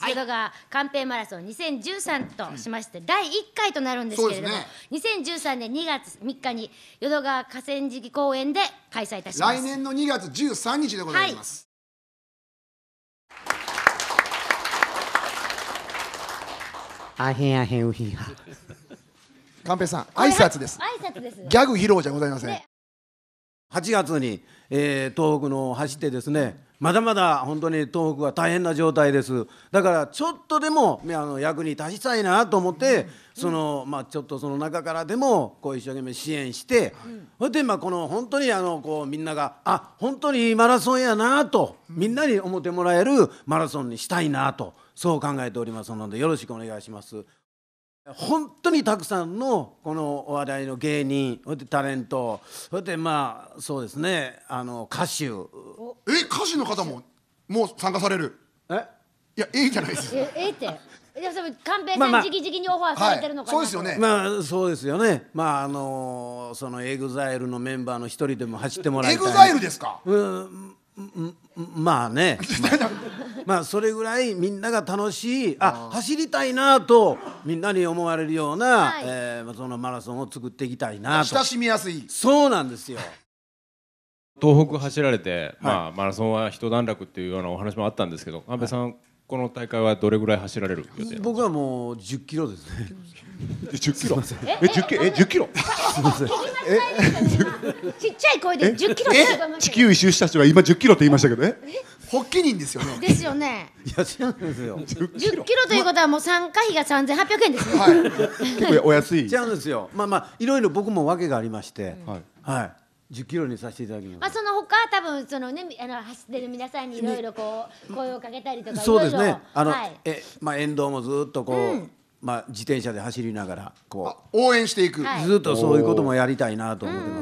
淀川寛平マラソン2013としまして、第1回となるんですけれども、ね、2013年2月3日に淀川河川敷公園で開催いたします来年の2月13日でございます、はい、あへんあへんうひは寛平さん挨拶です挨拶ですギャグ披露じゃございません、ね、8月に、えー、東北の走ってですねまだまだ本当に東北は大変な状態ですだからちょっとでもあの役に立ちたいなと思って、そのまあ、ちょっとその中からでもこう一生懸命支援して、それでまあこの本当にあのこうみんながあ本当にいいマラソンやなとみんなに思ってもらえるマラソンにしたいなとそう考えておりますのでよろしくお願いします。本当にたくさんのこのお笑いの芸人それでタレントそれでまあそうですねあの歌手え歌手の方ももう参加されるえいやいいじゃないですええっていやそれ寛平さん直々にオファーされてるのかな、はい、そうですよねまあそうですよねまああのそのエグザイルのメンバーの一人でも走ってもらいたいエグザイルですかうんまあね、ま あまあ、それぐらいみんなが楽しいあ走りたいなとみんなに思われるような、はい、えー、そのマラソンを作っていきたいなと親しみやすいそうなんですよ 東北走られて、まあ、マラソンは一段落っていうようなお話もあったんですけど安倍さん、はいこの大会はどれぐらい走られる僕はもう10キロですね。10キロ。え、10キロ。え、10キロ。すみません。え、ちっちゃい声で10キロ地球一周した人は今10キロって言いましたけどね。発起人ですよね。ですよね。いや、違うんですよ。十キロということは、もう参加費が三千八百円ですね。はい。結構お安い。違うんですよ。まあまあ、いろいろ僕も訳がありまして。はい。はい。キロにさせていただきます。まあその他多分そのねあの走ってる皆さんにいろいろこう声をかけたりとかそうですね。あの、はい、えまあ沿道もずっとこう、うん、まあ自転車で走りながらこう応援していく、はい、ずっとそういうこともやりたいなと思ってます。